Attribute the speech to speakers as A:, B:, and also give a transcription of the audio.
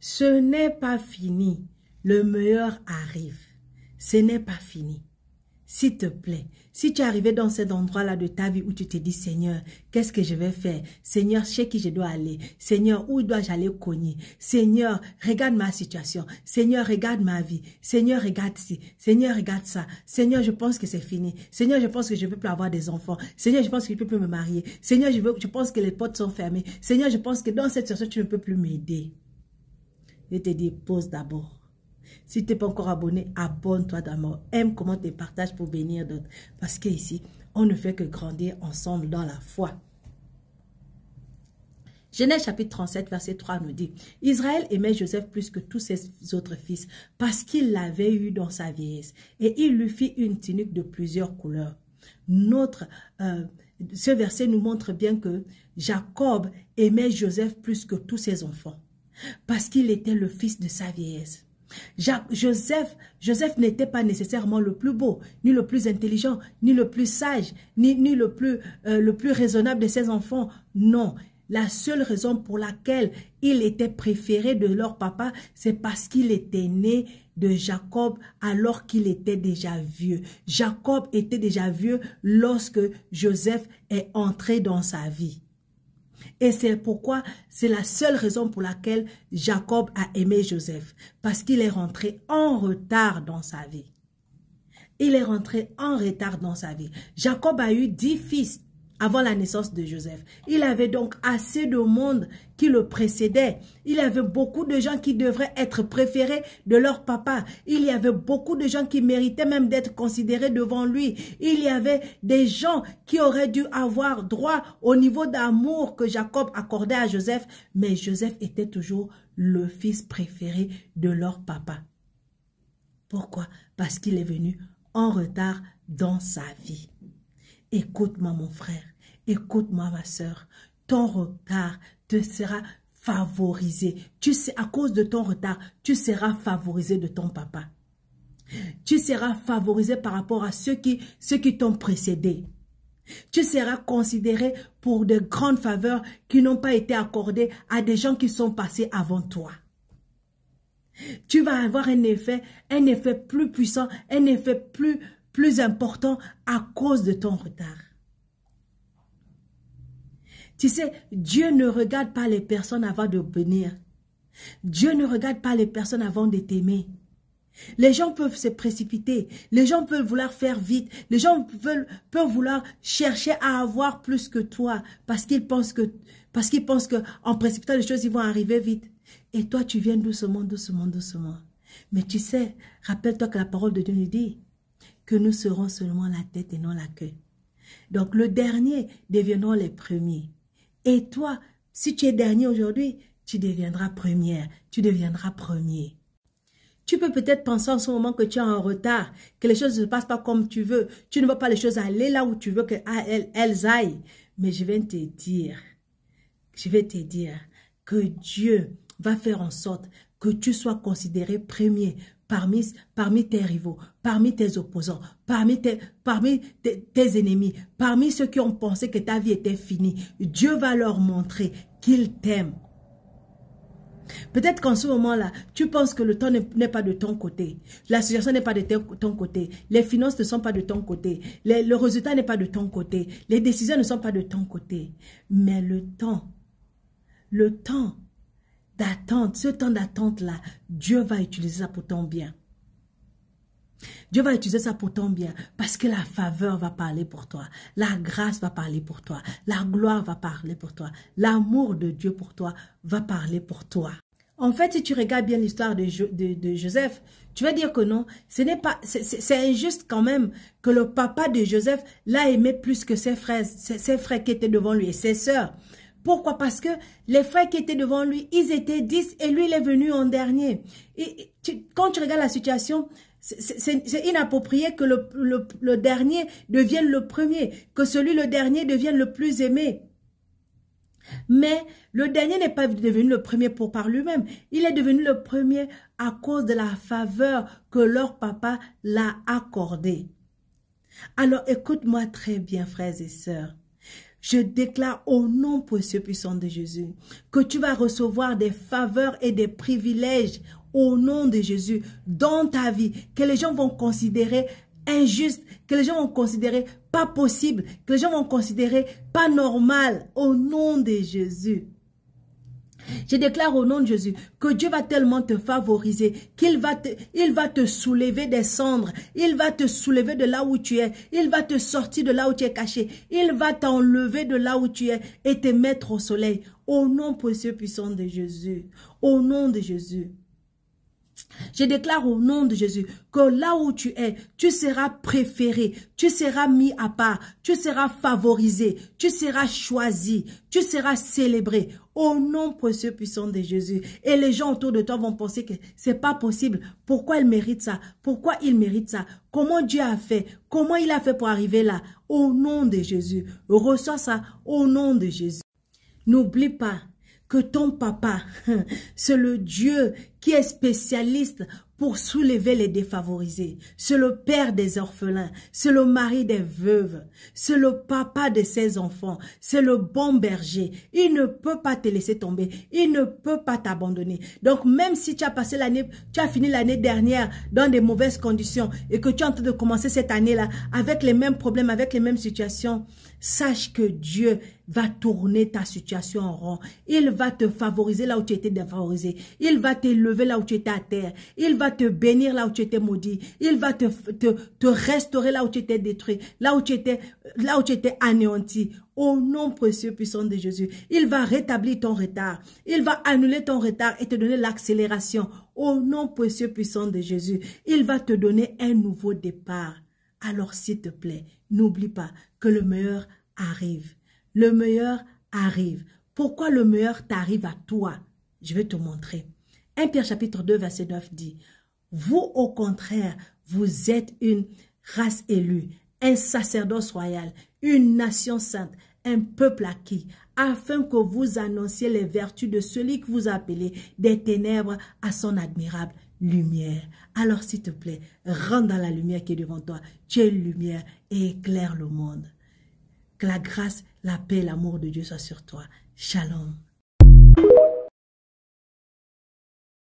A: ce n'est pas fini. Le meilleur arrive. Ce n'est pas fini. S'il te plaît, si tu es dans cet endroit-là de ta vie où tu te dis, Seigneur, qu'est-ce que je vais faire? Seigneur, chez qui je dois aller? Seigneur, où dois-je aller cogner? Seigneur, regarde ma situation. Seigneur, regarde ma vie. Seigneur, regarde ci. Seigneur, regarde ça. Seigneur, je pense que c'est fini. Seigneur, je pense que je ne peux plus avoir des enfants. Seigneur, je pense que je ne peux plus me marier. Seigneur, je, veux, je pense que les portes sont fermées. Seigneur, je pense que dans cette situation, tu ne peux plus m'aider je te dis, pose d'abord. Si tu n'es pas encore abonné, abonne-toi d'abord. Aime comment tu partages pour bénir d'autres. Parce qu'ici, on ne fait que grandir ensemble dans la foi. Genèse chapitre 37, verset 3 nous dit, Israël aimait Joseph plus que tous ses autres fils, parce qu'il l'avait eu dans sa vieillesse, et il lui fit une tunique de plusieurs couleurs. Notre, euh, ce verset nous montre bien que Jacob aimait Joseph plus que tous ses enfants parce qu'il était le fils de sa vieillesse. Joseph, Joseph n'était pas nécessairement le plus beau, ni le plus intelligent, ni le plus sage, ni, le, plus, euh, le plus raisonnable de ses enfants. Non, la seule raison pour laquelle il était préféré de leur papa, c'est parce qu'il était né de Jacob alors qu'il était déjà vieux. Jacob était déjà vieux lorsque Joseph est entré dans sa vie. Et c'est pourquoi, c'est la seule raison pour laquelle Jacob a aimé Joseph. Parce qu'il est rentré en retard dans sa vie. Il est rentré en retard dans sa vie. Jacob a eu dix fils avant la naissance de Joseph. Il avait donc assez de monde qui le précédait. Il avait beaucoup de gens qui devraient être préférés de leur papa. Il y avait beaucoup de gens qui méritaient même d'être considérés devant lui. Il y avait des gens qui auraient dû avoir droit au niveau d'amour que Jacob accordait à Joseph. Mais Joseph était toujours le fils préféré de leur papa. Pourquoi Parce qu'il est venu en retard dans sa vie. Écoute-moi mon frère, écoute-moi ma soeur. Ton retard te sera favorisé. Tu sais, à cause de ton retard, tu seras favorisé de ton papa. Tu seras favorisé par rapport à ceux qui, ceux qui t'ont précédé. Tu seras considéré pour de grandes faveurs qui n'ont pas été accordées à des gens qui sont passés avant toi. Tu vas avoir un effet, un effet plus puissant, un effet plus, plus important à cause de ton retard. Tu sais, Dieu ne regarde pas les personnes avant de venir. Dieu ne regarde pas les personnes avant de t'aimer. Les gens peuvent se précipiter, les gens peuvent vouloir faire vite, les gens peuvent vouloir chercher à avoir plus que toi parce qu'ils pensent que parce qu'ils pensent que en précipitant les choses, ils vont arriver vite. Et toi, tu viens doucement, doucement, doucement. Mais tu sais, rappelle-toi que la parole de Dieu nous dit que nous serons seulement la tête et non la queue. Donc le dernier deviendra les premiers. Et toi, si tu es dernier aujourd'hui, tu deviendras première, tu deviendras premier. Tu peux peut-être penser en ce moment que tu es en retard, que les choses ne se passent pas comme tu veux, tu ne veux pas les choses aller là où tu veux qu'elles aillent. Mais je vais te dire, je vais te dire que Dieu va faire en sorte que tu sois considéré premier, parmi, tes rivaux, parmi tes opposants, parmi, tes, ennemis, parmi ceux qui ont pensé que ta vie était finie. Dieu va leur montrer qu'il t'aime. Peut-être qu'en ce moment-là, tu penses que le temps n'est pas de ton côté. la situation n'est pas de ton côté. Les finances ne sont pas de ton côté. le résultat n'est pas de ton côté. Les décisions ne sont pas de ton côté. Mais le temps, le temps d'attente, ce temps d'attente-là, Dieu va utiliser ça pour ton bien. Dieu va utiliser ça pour ton bien parce que la faveur va parler pour toi, la grâce va parler pour toi, la gloire va parler pour toi, l'amour de Dieu pour toi va parler pour toi. En fait, si tu regardes bien l'histoire de, Joseph, tu vas dire que non, ce n'est pas, c'est injuste quand même que le papa de Joseph l'a aimé plus que ses frères, ses frères qui étaient devant lui et ses sœurs. Pourquoi Parce que les frères qui étaient devant lui, ils étaient 10 et lui, il est venu en dernier. Et quand tu regardes la situation, c'est inapproprié que le, le, dernier devienne le premier, que celui le dernier devienne le plus aimé. Mais le dernier n'est pas devenu le premier pour par lui-même. Il est devenu le premier à cause de la faveur que leur papa l'a accordée. Alors écoute-moi très bien, frères et sœurs. Je déclare au nom précieux puissant de Jésus que tu vas recevoir des faveurs et des privilèges au nom de Jésus dans ta vie que les gens vont considérer injuste, que les gens vont considérer pas possible, que les gens vont considérer pas normal au nom de Jésus. Je déclare au nom de Jésus que Dieu va tellement te favoriser qu'il va te, va te soulever des cendres, il va te soulever de là où tu es, il va te sortir de là où tu es caché, il va t'enlever de là où tu es et te mettre au soleil. Au nom précieux puissant de Jésus, au nom de Jésus. Je déclare au nom de Jésus que là où tu es, tu seras préféré, tu seras mis à part, tu seras favorisé, tu seras choisi, tu seras célébré au nom précieux puissant de Jésus. Et les gens autour de toi vont penser que c'est pas possible. Pourquoi ils mérite ça? Pourquoi il mérite ça? Comment Dieu a fait? Comment il a fait pour arriver là? Au nom de Jésus. Reçois ça au nom de Jésus. N'oublie pas, que ton papa, c'est le Dieu qui est spécialiste pour soulever les défavorisés. C'est le père des orphelins, c'est le mari des veuves, c'est le papa de ses enfants, c'est le bon berger. Il ne peut pas te laisser tomber, il ne peut pas t'abandonner. Donc même si tu as passé l'année, tu as fini l'année dernière dans des mauvaises conditions et que tu es en train de commencer cette année-là avec les mêmes problèmes, avec les mêmes situations, sache que Dieu va tourner ta situation en rond. Il va te favoriser là où tu étais défavorisé. Il va t'élever là où tu étais à terre. Il va te bénir là où tu étais maudit. Il va te, te, te restaurer là où tu étais détruit, là où tu étais, là où tu étais anéanti. Au nom précieux puissant de Jésus, il va rétablir ton retard. Il va annuler ton retard et te donner l'accélération. Au nom précieux puissant de Jésus, il va te donner un nouveau départ. Alors s'il te plaît, n'oublie pas que le meilleur arrive. Le meilleur arrive. Pourquoi le meilleur t'arrive à toi Je vais te montrer. 1 Pierre chapitre 2 verset 9 dit, Vous au contraire, vous êtes une race élue, un sacerdoce royal, une nation sainte, un peuple acquis, afin que vous annonciez les vertus de celui que vous appelez des ténèbres à son admirable lumière. Alors s'il te plaît, rentre dans la lumière qui est devant toi. Tu es lumière et éclaire le monde. Que la grâce, la paix, l'amour de Dieu soit sur toi. Shalom.